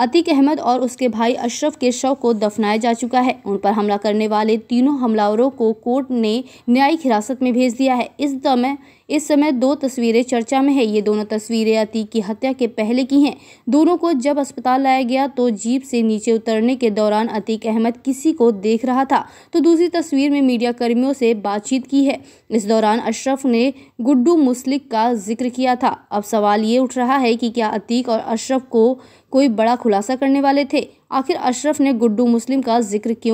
अतीक अहमद और उसके भाई अशरफ के शव को दफनाया जा चुका है उन पर हमला करने वाले तीनों हमलावरों को कोर्ट ने न्यायिक हिरासत में भेज दिया है इस समय इस समय दो तस्वीरें चर्चा में है ये दोनों तस्वीरें अतीक की हत्या के पहले की हैं दोनों को जब अस्पताल लाया गया तो जीप से नीचे उतरने के दौरान अतीक अहमद किसी को देख रहा था तो दूसरी तस्वीर में मीडिया कर्मियों से बातचीत की है इस दौरान अशरफ ने गुड्डू मुस्लिक का जिक्र किया था अब सवाल ये उठ रहा है कि क्या अतीक और अशरफ को कोई बड़ा खुलासा करने वाले थे आखिर अशरफ ने गुड्डू मुस्लिम का जिक्र क्यों